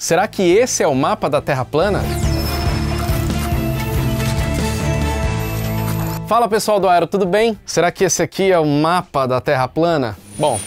Será que esse é o mapa da Terra plana? Fala pessoal do Aero, tudo bem? Será que esse aqui é o mapa da Terra plana? Bom,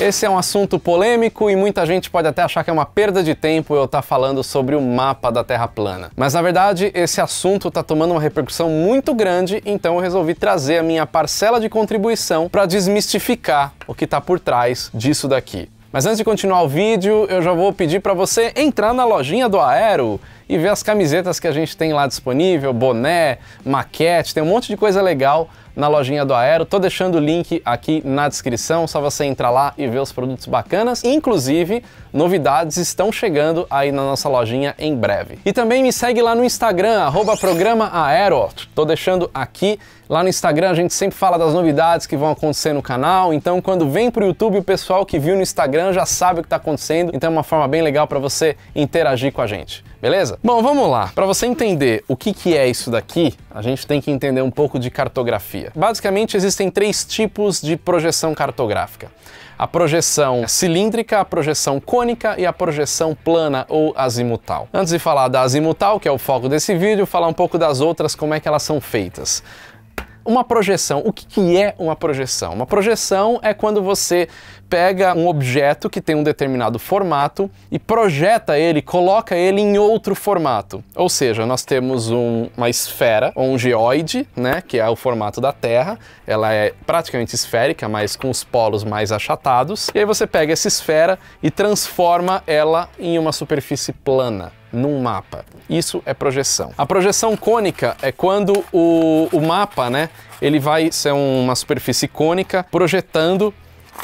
esse é um assunto polêmico e muita gente pode até achar que é uma perda de tempo eu estar tá falando sobre o mapa da Terra plana. Mas na verdade, esse assunto está tomando uma repercussão muito grande, então eu resolvi trazer a minha parcela de contribuição para desmistificar o que está por trás disso daqui. Mas antes de continuar o vídeo, eu já vou pedir para você entrar na lojinha do Aero e ver as camisetas que a gente tem lá disponível, boné, maquete, tem um monte de coisa legal na lojinha do Aero. Tô deixando o link aqui na descrição, só você entrar lá e ver os produtos bacanas. Inclusive, novidades estão chegando aí na nossa lojinha em breve. E também me segue lá no Instagram, arroba programa Aero. Tô deixando aqui. Lá no Instagram a gente sempre fala das novidades que vão acontecer no canal, então quando vem pro YouTube o pessoal que viu no Instagram já sabe o que está acontecendo, então é uma forma bem legal para você interagir com a gente beleza? Bom, vamos lá. Para você entender o que, que é isso daqui, a gente tem que entender um pouco de cartografia. Basicamente, existem três tipos de projeção cartográfica. A projeção cilíndrica, a projeção cônica e a projeção plana ou azimutal. Antes de falar da azimutal, que é o foco desse vídeo, falar um pouco das outras, como é que elas são feitas. Uma projeção, o que, que é uma projeção? Uma projeção é quando você pega um objeto que tem um determinado formato e projeta ele, coloca ele em outro formato. Ou seja, nós temos um, uma esfera, ou um geoide, né, que é o formato da Terra. Ela é praticamente esférica, mas com os polos mais achatados. E aí você pega essa esfera e transforma ela em uma superfície plana num mapa. Isso é projeção. A projeção cônica é quando o, o mapa, né, ele vai ser uma superfície cônica projetando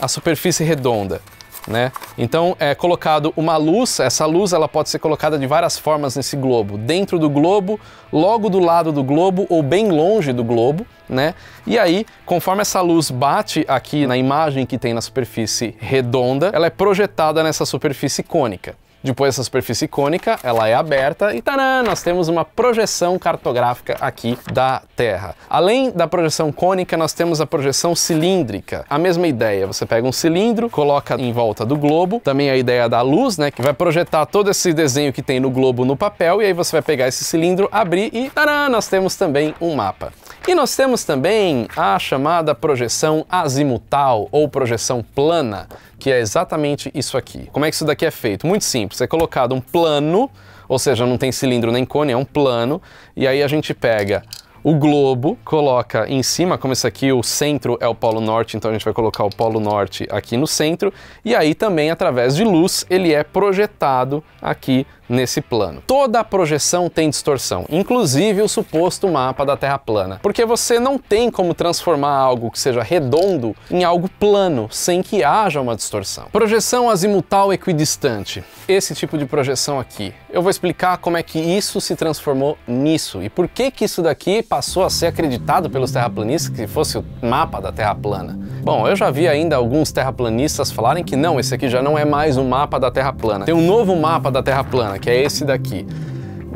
a superfície redonda. Né? Então é colocado uma luz, essa luz ela pode ser colocada de várias formas nesse globo, dentro do globo, logo do lado do globo ou bem longe do globo, né? E aí, conforme essa luz bate aqui na imagem que tem na superfície redonda, ela é projetada nessa superfície cônica. Depois dessa superfície cônica, ela é aberta e taran, nós temos uma projeção cartográfica aqui da Terra. Além da projeção cônica, nós temos a projeção cilíndrica. A mesma ideia, você pega um cilindro, coloca em volta do globo, também a ideia da luz, né, que vai projetar todo esse desenho que tem no globo no papel e aí você vai pegar esse cilindro, abrir e taran, nós temos também um mapa. E nós temos também a chamada projeção azimutal ou projeção plana que é exatamente isso aqui. Como é que isso daqui é feito? Muito simples, é colocado um plano, ou seja, não tem cilindro nem cone, é um plano, e aí a gente pega o globo coloca em cima, como esse aqui, o centro é o polo norte, então a gente vai colocar o polo norte aqui no centro, e aí também, através de luz, ele é projetado aqui nesse plano. Toda projeção tem distorção, inclusive o suposto mapa da Terra plana, porque você não tem como transformar algo que seja redondo em algo plano sem que haja uma distorção. Projeção azimutal equidistante. Esse tipo de projeção aqui. Eu vou explicar como é que isso se transformou nisso e por que que isso daqui passou passou a ser acreditado pelos terraplanistas que fosse o mapa da Terra plana. Bom, eu já vi ainda alguns terraplanistas falarem que não, esse aqui já não é mais o um mapa da Terra plana. Tem um novo mapa da Terra plana, que é esse daqui.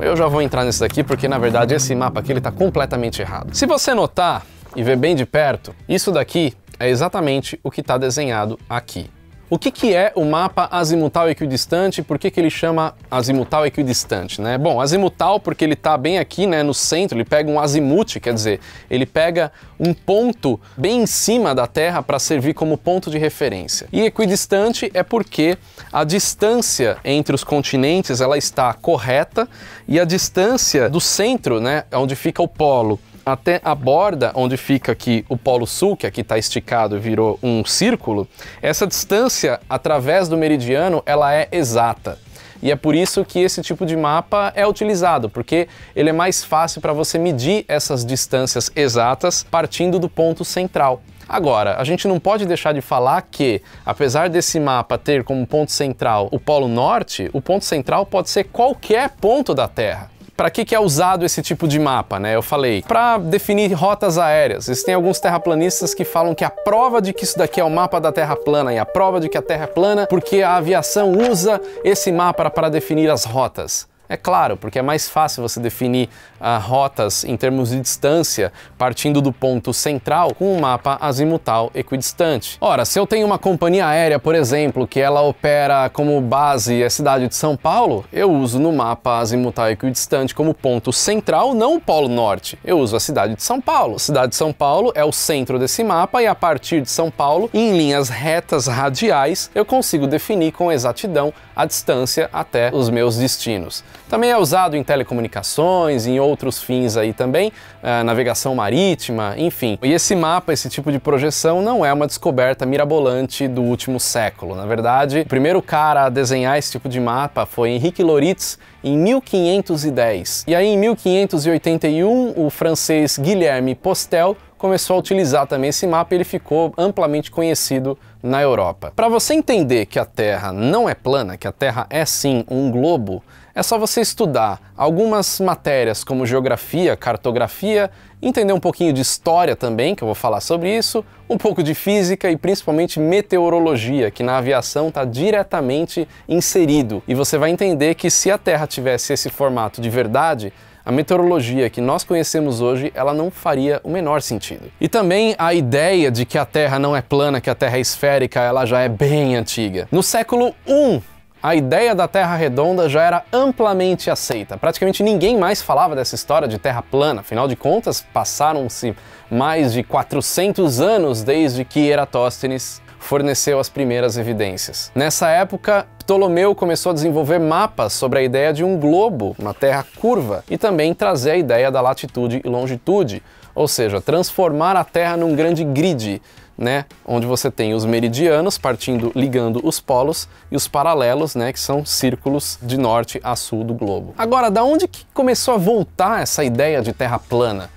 Eu já vou entrar nesse daqui porque na verdade esse mapa aqui ele está completamente errado. Se você notar e ver bem de perto, isso daqui é exatamente o que está desenhado aqui. O que, que é o mapa azimutal equidistante? Por que, que ele chama azimutal equidistante? Né? Bom, azimutal porque ele está bem aqui né, no centro, ele pega um azimute, quer dizer, ele pega um ponto bem em cima da Terra para servir como ponto de referência. E equidistante é porque a distância entre os continentes ela está correta e a distância do centro, né, onde fica o polo, até a borda onde fica aqui o polo sul, que aqui está esticado e virou um círculo, essa distância através do meridiano ela é exata. E é por isso que esse tipo de mapa é utilizado, porque ele é mais fácil para você medir essas distâncias exatas partindo do ponto central. Agora, a gente não pode deixar de falar que, apesar desse mapa ter como ponto central o Polo Norte, o ponto central pode ser qualquer ponto da Terra. Para que, que é usado esse tipo de mapa, né? Eu falei, para definir rotas aéreas. Existem alguns terraplanistas que falam que a prova de que isso daqui é o mapa da Terra plana e a prova de que a Terra é plana, porque a aviação usa esse mapa para definir as rotas. É claro, porque é mais fácil você definir ah, rotas em termos de distância partindo do ponto central com um mapa azimutal equidistante. Ora, se eu tenho uma companhia aérea, por exemplo, que ela opera como base a é cidade de São Paulo, eu uso no mapa azimutal equidistante como ponto central, não o polo norte. Eu uso a cidade de São Paulo. A cidade de São Paulo é o centro desse mapa e a partir de São Paulo, em linhas retas radiais, eu consigo definir com exatidão a distância até os meus destinos. Também é usado em telecomunicações, em outros fins aí também, eh, navegação marítima, enfim. E esse mapa, esse tipo de projeção, não é uma descoberta mirabolante do último século. Na verdade, o primeiro cara a desenhar esse tipo de mapa foi Henrique Loritz em 1510. E aí em 1581, o francês Guilherme Postel começou a utilizar também esse mapa e ele ficou amplamente conhecido na Europa. Para você entender que a Terra não é plana, que a Terra é sim um globo, é só você estudar algumas matérias como geografia, cartografia, entender um pouquinho de história também, que eu vou falar sobre isso, um pouco de física e principalmente meteorologia, que na aviação está diretamente inserido. E você vai entender que se a Terra tivesse esse formato de verdade, a meteorologia que nós conhecemos hoje, ela não faria o menor sentido. E também a ideia de que a Terra não é plana, que a Terra é esférica, ela já é bem antiga. No século I a ideia da Terra redonda já era amplamente aceita. Praticamente ninguém mais falava dessa história de Terra plana, afinal de contas, passaram-se mais de 400 anos desde que Eratóstenes forneceu as primeiras evidências. Nessa época, Ptolomeu começou a desenvolver mapas sobre a ideia de um globo, uma terra curva, e também trazer a ideia da latitude e longitude, ou seja, transformar a Terra num grande grid, né, onde você tem os meridianos partindo, ligando os polos e os paralelos, né, que são círculos de norte a sul do globo. Agora, da onde que começou a voltar essa ideia de terra plana?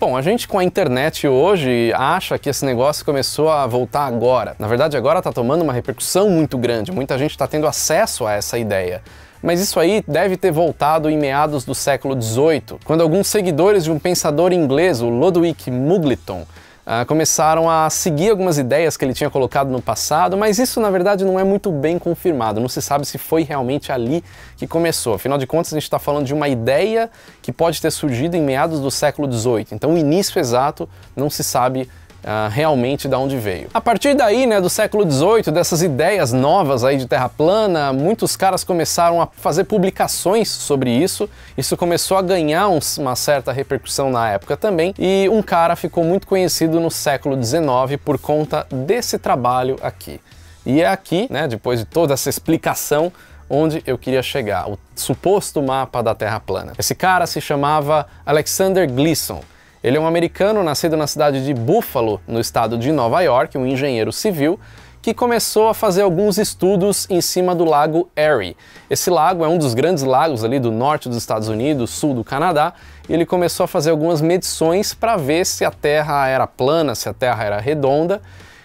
Bom, a gente com a internet hoje acha que esse negócio começou a voltar agora. Na verdade, agora está tomando uma repercussão muito grande, muita gente está tendo acesso a essa ideia. Mas isso aí deve ter voltado em meados do século XVIII, quando alguns seguidores de um pensador inglês, o Ludwig Muggleton, Uh, começaram a seguir algumas ideias que ele tinha colocado no passado, mas isso na verdade não é muito bem confirmado, não se sabe se foi realmente ali que começou. Afinal de contas, a gente está falando de uma ideia que pode ter surgido em meados do século XVIII, então o início exato não se sabe ah, realmente da onde veio. A partir daí, né, do século XVIII, dessas ideias novas aí de terra plana, muitos caras começaram a fazer publicações sobre isso. Isso começou a ganhar um, uma certa repercussão na época também. E um cara ficou muito conhecido no século XIX por conta desse trabalho aqui. E é aqui, né, depois de toda essa explicação, onde eu queria chegar, o suposto mapa da Terra plana. Esse cara se chamava Alexander Gleason. Ele é um americano nascido na cidade de Buffalo, no estado de Nova York, um engenheiro civil que começou a fazer alguns estudos em cima do lago Erie. Esse lago é um dos grandes lagos ali do norte dos Estados Unidos, sul do Canadá, e ele começou a fazer algumas medições para ver se a Terra era plana, se a Terra era redonda,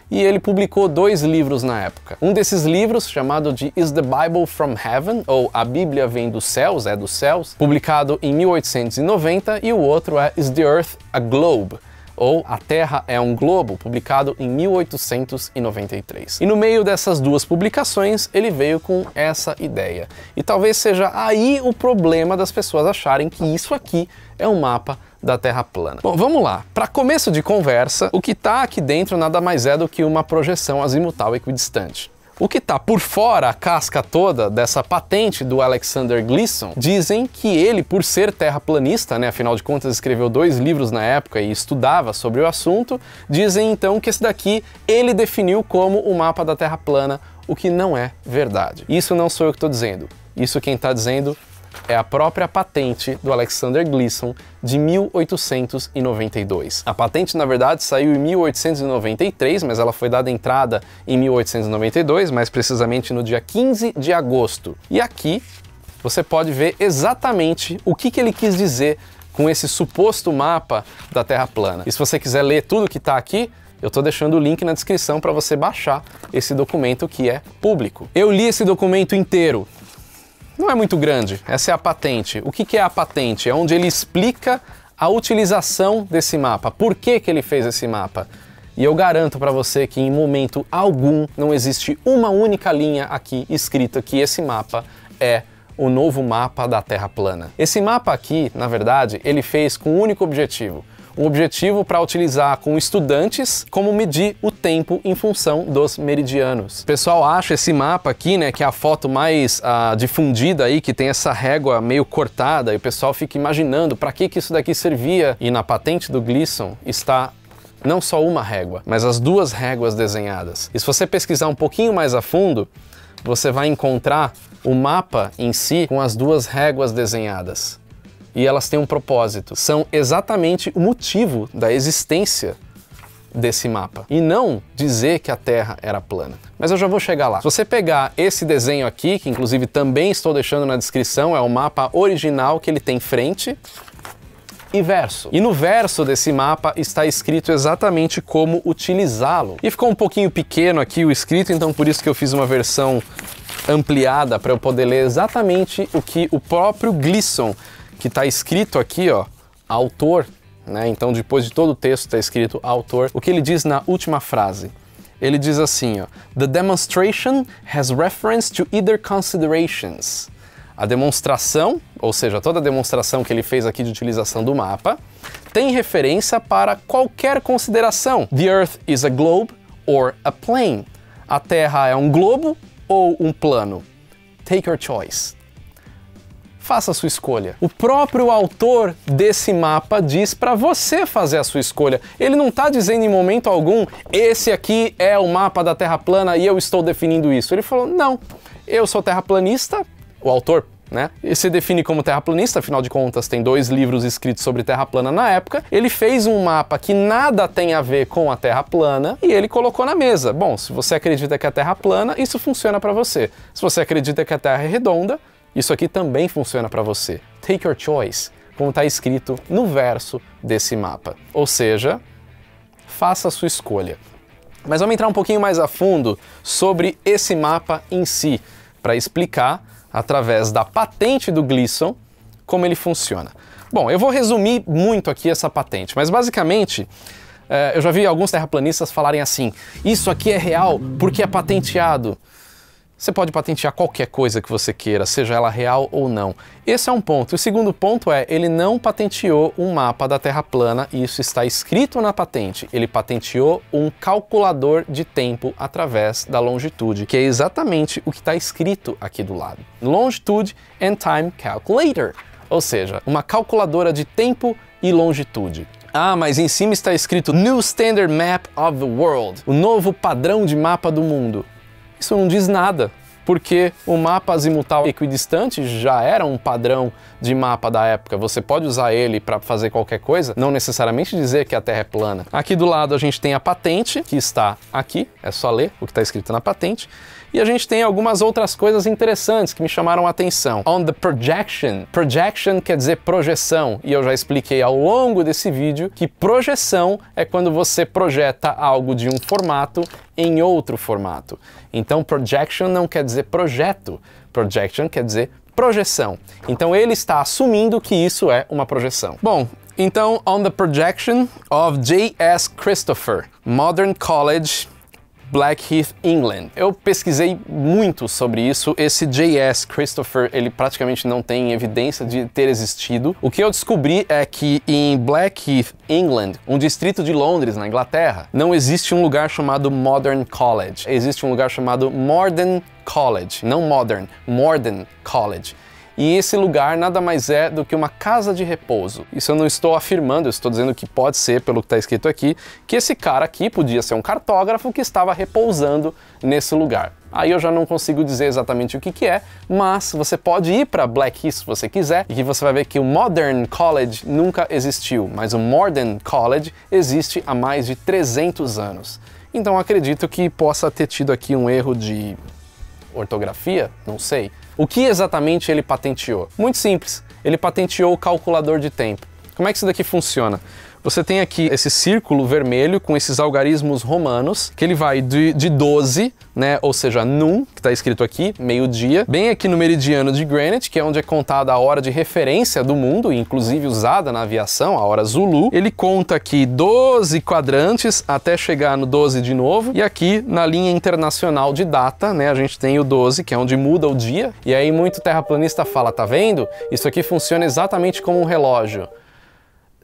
e ele publicou dois livros na época. Um desses livros, chamado de Is the Bible from Heaven, ou A Bíblia Vem dos Céus, é dos Céus, publicado em 1890, e o outro é Is the Earth a Globe, ou A Terra é um Globo, publicado em 1893. E no meio dessas duas publicações, ele veio com essa ideia. E talvez seja aí o problema das pessoas acharem que isso aqui é um mapa da Terra plana. Bom, vamos lá. Para começo de conversa, o que está aqui dentro nada mais é do que uma projeção azimutal equidistante. O que está por fora a casca toda dessa patente do Alexander Gleason dizem que ele, por ser terraplanista, né, afinal de contas escreveu dois livros na época e estudava sobre o assunto, dizem então que esse daqui ele definiu como o mapa da Terra plana, o que não é verdade. Isso não sou eu que estou dizendo, isso quem está dizendo é a própria patente do Alexander Gleason de 1892. A patente, na verdade, saiu em 1893, mas ela foi dada entrada em 1892, mais precisamente no dia 15 de agosto. E aqui você pode ver exatamente o que, que ele quis dizer com esse suposto mapa da Terra plana. E se você quiser ler tudo que está aqui, eu estou deixando o link na descrição para você baixar esse documento que é público. Eu li esse documento inteiro, não é muito grande. Essa é a patente. O que, é a patente? É onde ele explica a utilização desse mapa, por que, que ele fez esse mapa. E eu garanto para você que em momento algum não existe uma única linha aqui escrita que esse mapa é o novo mapa da Terra plana. Esse mapa aqui, na verdade, ele fez com um único objetivo: o objetivo para utilizar com estudantes como medir o tempo em função dos meridianos. O pessoal acha esse mapa aqui, né, que é a foto mais ah, difundida aí, que tem essa régua meio cortada, e o pessoal fica imaginando para que, que isso daqui servia. E na patente do Gleason está não só uma régua, mas as duas réguas desenhadas. E se você pesquisar um pouquinho mais a fundo, você vai encontrar o mapa em si com as duas réguas desenhadas e elas têm um propósito. São exatamente o motivo da existência desse mapa e não dizer que a Terra era plana. Mas eu já vou chegar lá. Se você pegar esse desenho aqui, que inclusive também estou deixando na descrição, é o mapa original que ele tem frente e verso. E no verso desse mapa está escrito exatamente como utilizá-lo. E ficou um pouquinho pequeno aqui o escrito, então por isso que eu fiz uma versão ampliada para eu poder ler exatamente o que o próprio Glisson que está escrito aqui, ó, autor, né? Então depois de todo o texto está escrito autor. O que ele diz na última frase? Ele diz assim, ó, The demonstration has reference to either considerations. A demonstração, ou seja, toda a demonstração que ele fez aqui de utilização do mapa, tem referência para qualquer consideração. The Earth is a globe or a plane. A Terra é um globo ou um plano? Take your choice faça a sua escolha. O próprio autor desse mapa diz para você fazer a sua escolha. Ele não está dizendo em momento algum, esse aqui é o mapa da Terra plana e eu estou definindo isso. Ele falou, não, eu sou terraplanista, o autor né? E se define como terraplanista, afinal de contas, tem dois livros escritos sobre terra plana na época. Ele fez um mapa que nada tem a ver com a terra plana e ele colocou na mesa. Bom, se você acredita que a terra plana, isso funciona para você. Se você acredita que a terra é redonda, isso aqui também funciona para você. Take your choice, como está escrito no verso desse mapa. Ou seja, faça a sua escolha. Mas vamos entrar um pouquinho mais a fundo sobre esse mapa em si, para explicar, através da patente do Gleason, como ele funciona. Bom, eu vou resumir muito aqui essa patente, mas basicamente eh, eu já vi alguns terraplanistas falarem assim: isso aqui é real porque é patenteado. Você pode patentear qualquer coisa que você queira, seja ela real ou não. Esse é um ponto. O segundo ponto é, ele não patenteou um mapa da Terra plana, e isso está escrito na patente. Ele patenteou um calculador de tempo através da longitude, que é exatamente o que está escrito aqui do lado. Longitude and Time Calculator, ou seja, uma calculadora de tempo e longitude. Ah, mas em cima está escrito New Standard Map of the World, o novo padrão de mapa do mundo. Isso não diz nada, porque o mapa azimutal equidistante já era um padrão de mapa da época. Você pode usar ele para fazer qualquer coisa, não necessariamente dizer que a Terra é plana. Aqui do lado a gente tem a patente, que está aqui, é só ler o que está escrito na patente. E a gente tem algumas outras coisas interessantes que me chamaram a atenção. On the projection. Projection quer dizer projeção, e eu já expliquei ao longo desse vídeo que projeção é quando você projeta algo de um formato em outro formato. Então, projection não quer dizer projeto, projection quer dizer projeção. Então, ele está assumindo que isso é uma projeção. Bom, então, on the projection of J.S. Christopher, Modern College, Blackheath, England. Eu pesquisei muito sobre isso. Esse J.S. Christopher, ele praticamente não tem evidência de ter existido. O que eu descobri é que em Blackheath, England, um distrito de Londres, na Inglaterra, não existe um lugar chamado Modern College. Existe um lugar chamado Morden College, não Modern, Morden College. E esse lugar nada mais é do que uma casa de repouso. Isso eu não estou afirmando, eu estou dizendo que pode ser, pelo que está escrito aqui, que esse cara aqui podia ser um cartógrafo que estava repousando nesse lugar. Aí eu já não consigo dizer exatamente o que, que é, mas você pode ir para Black Hill se você quiser, e você vai ver que o Modern College nunca existiu, mas o Modern College existe há mais de 300 anos. Então acredito que possa ter tido aqui um erro de Ortografia? Não sei. O que exatamente ele patenteou? Muito simples, ele patenteou o calculador de tempo. Como é que isso daqui funciona? Você tem aqui esse círculo vermelho com esses algarismos romanos, que ele vai de, de 12, né, ou seja, num, que está escrito aqui, meio-dia, bem aqui no meridiano de Greenwich, que é onde é contada a hora de referência do mundo, inclusive usada na aviação, a hora Zulu. Ele conta aqui 12 quadrantes até chegar no 12 de novo, e aqui na linha internacional de data, né, a gente tem o 12, que é onde muda o dia, e aí muito terraplanista fala, tá vendo? Isso aqui funciona exatamente como um relógio.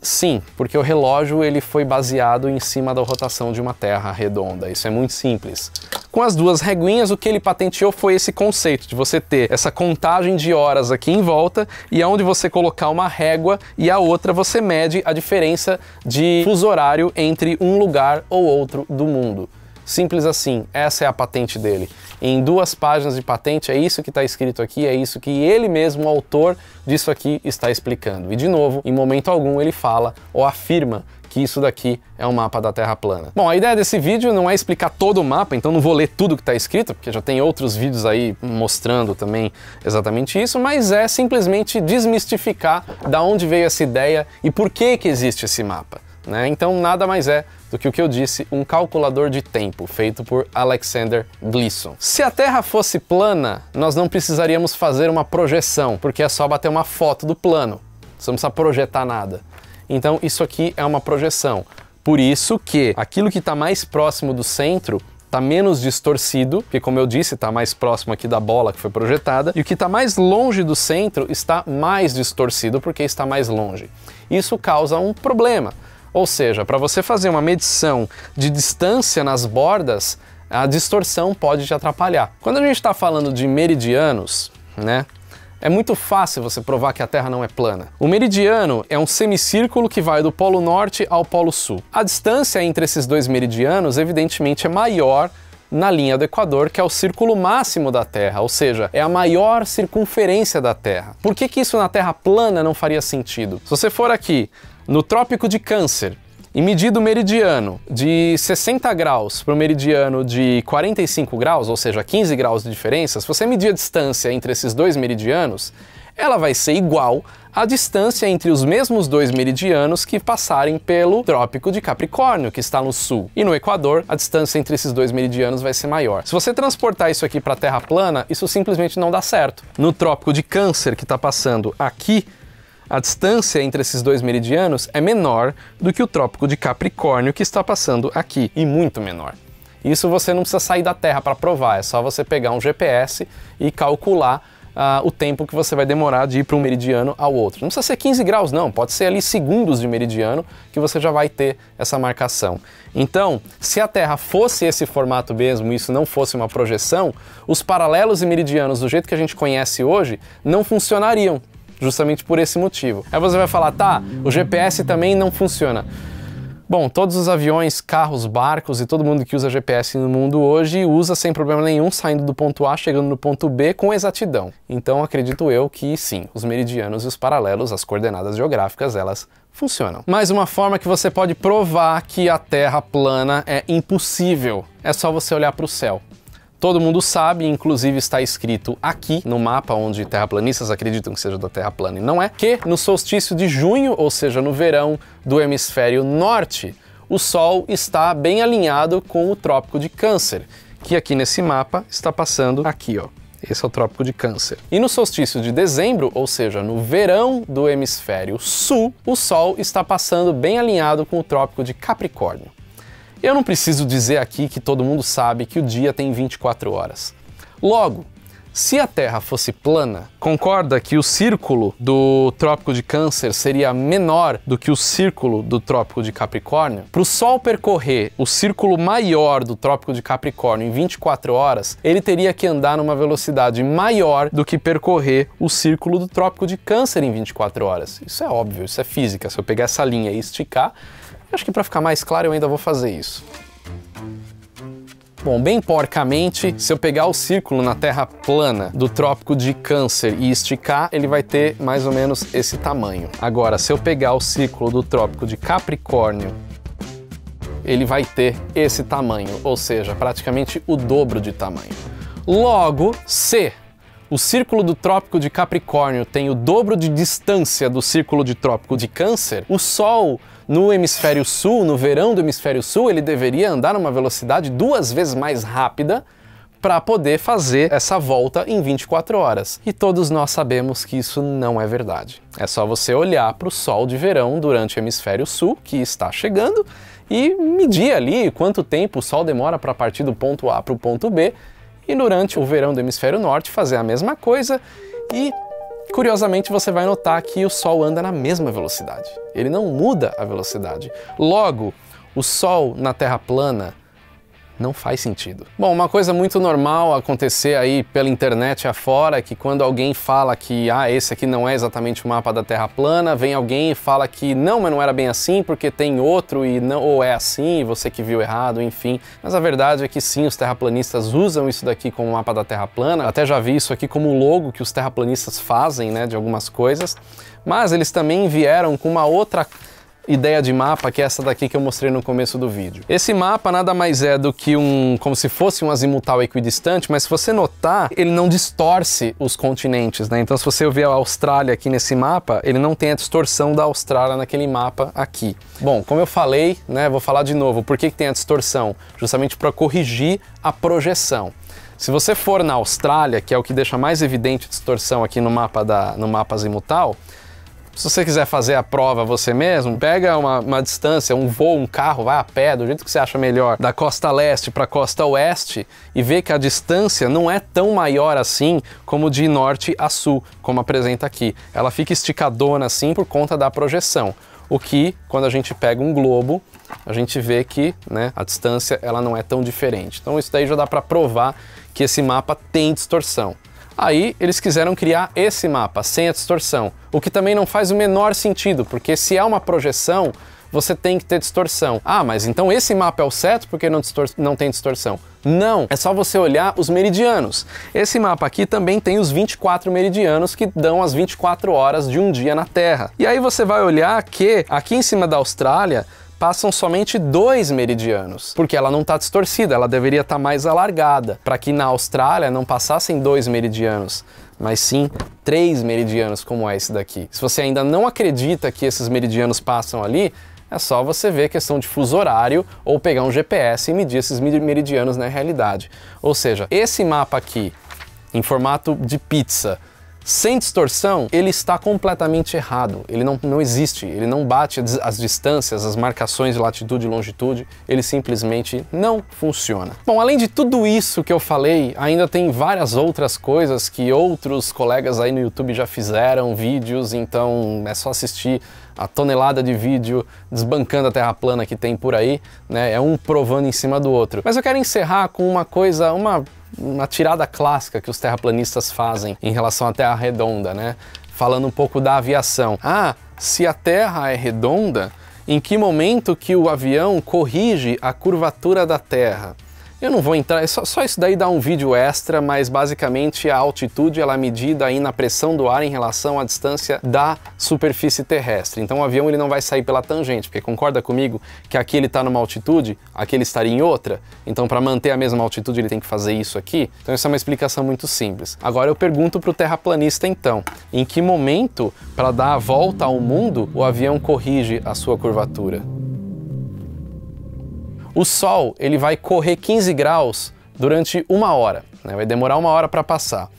Sim, porque o relógio ele foi baseado em cima da rotação de uma terra redonda. Isso é muito simples. Com as duas reguinhas, o que ele patenteou foi esse conceito de você ter essa contagem de horas aqui em volta e aonde você colocar uma régua e a outra você mede a diferença de fuso horário entre um lugar ou outro do mundo. Simples assim, essa é a patente dele. Em duas páginas de patente é isso que está escrito aqui, é isso que ele mesmo, o autor disso aqui, está explicando. E de novo, em momento algum ele fala ou afirma que isso daqui é um mapa da Terra plana. Bom, a ideia desse vídeo não é explicar todo o mapa, então não vou ler tudo que está escrito, porque já tem outros vídeos aí mostrando também exatamente isso, mas é simplesmente desmistificar da onde veio essa ideia e por que que existe esse mapa. Né? Então nada mais é do que o que eu disse, um calculador de tempo feito por Alexander Gleason. Se a Terra fosse plana, nós não precisaríamos fazer uma projeção, porque é só bater uma foto do plano. Você não precisa projetar nada. Então isso aqui é uma projeção. Por isso que aquilo que está mais próximo do centro está menos distorcido, porque como eu disse, está mais próximo aqui da bola que foi projetada, e o que está mais longe do centro está mais distorcido, porque está mais longe. Isso causa um problema, ou seja, para você fazer uma medição de distância nas bordas, a distorção pode te atrapalhar. Quando a gente está falando de meridianos, né? É muito fácil você provar que a Terra não é plana. O meridiano é um semicírculo que vai do Polo Norte ao Polo Sul. A distância entre esses dois meridianos, evidentemente, é maior na linha do Equador, que é o círculo máximo da Terra, ou seja, é a maior circunferência da Terra. Por que, que isso na Terra plana não faria sentido? Se você for aqui no Trópico de Câncer, e medido o meridiano de 60 graus para o meridiano de 45 graus, ou seja, 15 graus de diferença, se você medir a distância entre esses dois meridianos, ela vai ser igual à distância entre os mesmos dois meridianos que passarem pelo Trópico de Capricórnio, que está no sul. E no Equador, a distância entre esses dois meridianos vai ser maior. Se você transportar isso aqui para a Terra plana, isso simplesmente não dá certo. No Trópico de Câncer, que está passando aqui, a distância entre esses dois meridianos é menor do que o Trópico de Capricórnio que está passando aqui, e muito menor. Isso você não precisa sair da Terra para provar, é só você pegar um GPS e calcular Uh, o tempo que você vai demorar de ir para um meridiano ao outro. Não precisa ser 15 graus, não, pode ser ali segundos de meridiano que você já vai ter essa marcação. Então, se a Terra fosse esse formato mesmo, isso não fosse uma projeção, os paralelos e meridianos do jeito que a gente conhece hoje não funcionariam, justamente por esse motivo. Aí você vai falar, tá, o GPS também não funciona. Bom, todos os aviões, carros, barcos e todo mundo que usa GPS no mundo hoje usa sem problema nenhum, saindo do ponto A, chegando no ponto B com exatidão. Então acredito eu que sim, os meridianos e os paralelos, as coordenadas geográficas, elas funcionam. Mais uma forma que você pode provar que a Terra plana é impossível é só você olhar para o céu. Todo mundo sabe, inclusive está escrito aqui no mapa onde terraplanistas acreditam que seja da Terra plana e não é, que no solstício de junho, ou seja, no verão do hemisfério norte, o Sol está bem alinhado com o Trópico de Câncer, que aqui nesse mapa está passando aqui, ó. Esse é o Trópico de Câncer. E no solstício de dezembro, ou seja, no verão do hemisfério sul, o Sol está passando bem alinhado com o Trópico de Capricórnio. Eu não preciso dizer aqui que todo mundo sabe que o dia tem 24 horas. Logo, se a Terra fosse plana, concorda que o círculo do Trópico de Câncer seria menor do que o círculo do Trópico de Capricórnio? Para o Sol percorrer o círculo maior do Trópico de Capricórnio em 24 horas, ele teria que andar numa velocidade maior do que percorrer o círculo do Trópico de Câncer em 24 horas. Isso é óbvio, isso é física. Se eu pegar essa linha e esticar, Acho que para ficar mais claro eu ainda vou fazer isso. Bom, bem porcamente, se eu pegar o círculo na terra plana do trópico de Câncer e esticar, ele vai ter mais ou menos esse tamanho. Agora, se eu pegar o círculo do trópico de Capricórnio, ele vai ter esse tamanho, ou seja, praticamente o dobro de tamanho. Logo, se o círculo do trópico de Capricórnio tem o dobro de distância do círculo de trópico de Câncer, o Sol no hemisfério sul, no verão do hemisfério sul, ele deveria andar numa velocidade duas vezes mais rápida para poder fazer essa volta em 24 horas. E todos nós sabemos que isso não é verdade. É só você olhar para o sol de verão durante o hemisfério sul, que está chegando, e medir ali quanto tempo o sol demora para partir do ponto A para o ponto B e durante o verão do hemisfério norte fazer a mesma coisa e Curiosamente, você vai notar que o Sol anda na mesma velocidade. Ele não muda a velocidade. Logo, o Sol na Terra plana não faz sentido. Bom, uma coisa muito normal acontecer aí pela internet afora é que quando alguém fala que ah, esse aqui não é exatamente o mapa da Terra plana, vem alguém e fala que não, mas não era bem assim porque tem outro e não ou é assim, você que viu errado, enfim. Mas a verdade é que sim, os terraplanistas usam isso daqui como mapa da Terra plana. Até já vi isso aqui como logo que os terraplanistas fazem, né, de algumas coisas. Mas eles também vieram com uma outra ideia de mapa, que é essa daqui que eu mostrei no começo do vídeo. Esse mapa nada mais é do que um, como se fosse um azimutal equidistante, mas se você notar, ele não distorce os continentes, né? Então se você ver a Austrália aqui nesse mapa, ele não tem a distorção da Austrália naquele mapa aqui. Bom, como eu falei, né, vou falar de novo, por que, que tem a distorção? Justamente para corrigir a projeção. Se você for na Austrália, que é o que deixa mais evidente a distorção aqui no mapa, da, no mapa azimutal, se você quiser fazer a prova você mesmo, pega uma, uma distância, um voo, um carro, vai a pé, do jeito que você acha melhor, da costa leste para a costa oeste e vê que a distância não é tão maior assim como de norte a sul, como apresenta aqui. Ela fica esticadona assim por conta da projeção. O que, quando a gente pega um globo, a gente vê que né, a distância ela não é tão diferente. Então isso daí já dá para provar que esse mapa tem distorção. Aí eles quiseram criar esse mapa sem a distorção, o que também não faz o menor sentido, porque se é uma projeção, você tem que ter distorção. Ah, mas então esse mapa é o certo porque não, não, tem distorção. Não, é só você olhar os meridianos. Esse mapa aqui também tem os 24 meridianos que dão as 24 horas de um dia na Terra. E aí você vai olhar que aqui em cima da Austrália passam somente dois meridianos, porque ela não está distorcida, ela deveria estar tá mais alargada, para que na Austrália não passassem dois meridianos, mas sim três meridianos como é esse daqui. Se você ainda não acredita que esses meridianos passam ali, é só você ver a questão de fuso horário ou pegar um GPS e medir esses meridianos na realidade. Ou seja, esse mapa aqui, em formato de pizza, sem distorção, ele está completamente errado. Ele não, não existe, ele não bate as distâncias, as marcações de latitude e longitude, ele simplesmente não funciona. Bom, além de tudo isso que eu falei, ainda tem várias outras coisas que outros colegas aí no YouTube já fizeram, vídeos, então é só assistir a tonelada de vídeo desbancando a terra plana que tem por aí, né? É um provando em cima do outro. Mas eu quero encerrar com uma coisa, uma uma tirada clássica que os terraplanistas fazem em relação à Terra redonda, né? Falando um pouco da aviação. Ah, se a Terra é redonda, em que momento que o avião corrige a curvatura da Terra? Eu não vou entrar, é só, só isso daí dá um vídeo extra, mas basicamente a altitude ela é medida aí na pressão do ar em relação à distância da superfície terrestre. Então o avião ele não vai sair pela tangente, porque concorda comigo que aqui ele está numa altitude, aqui ele estaria em outra, então para manter a mesma altitude ele tem que fazer isso aqui. Então essa é uma explicação muito simples. Agora eu pergunto para o terraplanista então, em que momento para dar a volta ao mundo o avião corrige a sua curvatura? O Sol ele vai correr 15 graus durante uma hora, né? vai demorar uma hora para passar.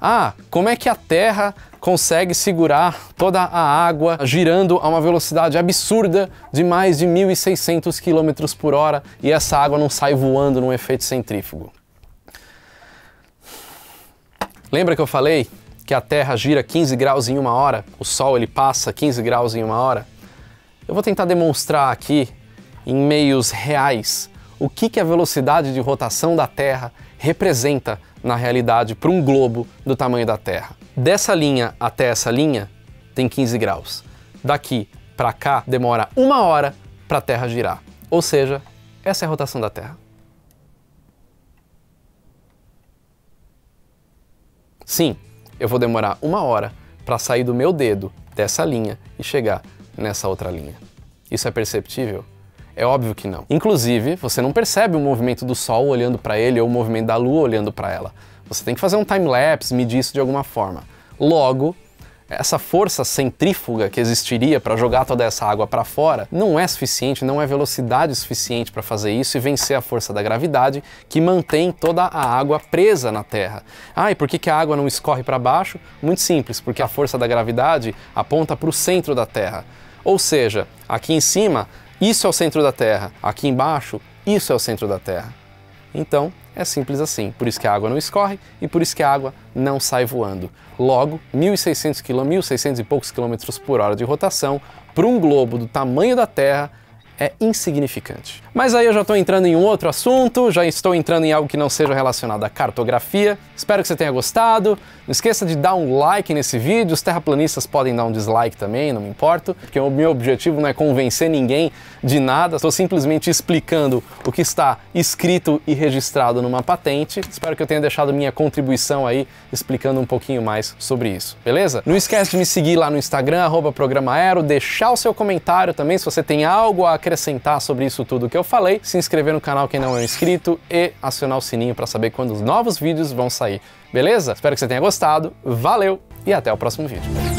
Ah, como é que a Terra consegue segurar toda a água girando a uma velocidade absurda de mais de 1.600 km por hora e essa água não sai voando num efeito centrífugo? Lembra que eu falei que a Terra gira 15 graus em uma hora? O Sol ele passa 15 graus em uma hora? Eu vou tentar demonstrar aqui em meios reais o que, que a velocidade de rotação da Terra representa na realidade para um globo do tamanho da Terra. Dessa linha até essa linha tem 15 graus. Daqui para cá demora uma hora para a Terra girar. Ou seja, essa é a rotação da Terra. Sim, eu vou demorar uma hora para sair do meu dedo dessa linha e chegar nessa outra linha. Isso é perceptível? É óbvio que não. Inclusive, você não percebe o movimento do Sol olhando para ele ou o movimento da Lua olhando para ela. Você tem que fazer um time-lapse, medir isso de alguma forma. Logo, essa força centrífuga que existiria para jogar toda essa água para fora não é suficiente, não é velocidade suficiente para fazer isso e vencer a força da gravidade que mantém toda a água presa na Terra. Ah, e por que, a água não escorre para baixo? Muito simples, porque a força da gravidade aponta para o centro da Terra. Ou seja, aqui em cima isso é o centro da Terra. Aqui embaixo, isso é o centro da Terra. Então, é simples assim. Por isso que a água não escorre e por isso que a água não sai voando. Logo, 1.600 km, 1.600 e poucos quilômetros por hora de rotação para um globo do tamanho da Terra é insignificante. Mas aí eu já estou entrando em um outro assunto, já estou entrando em algo que não seja relacionado à cartografia. Espero que você tenha gostado. Não esqueça de dar um like nesse vídeo. Os terraplanistas podem dar um dislike também, não me importo, porque o meu objetivo não é convencer ninguém de nada. Estou simplesmente explicando o que está escrito e registrado numa patente. Espero que eu tenha deixado minha contribuição aí explicando um pouquinho mais sobre isso, beleza? Não esquece de me seguir lá no Instagram, @programaero. deixar o seu comentário também se você tem algo a acrescentar acrescentar sobre isso tudo que eu falei, se inscrever no canal quem não é inscrito e acionar o sininho para saber quando os novos vídeos vão sair. Beleza? Espero que você tenha gostado. Valeu e até o próximo vídeo.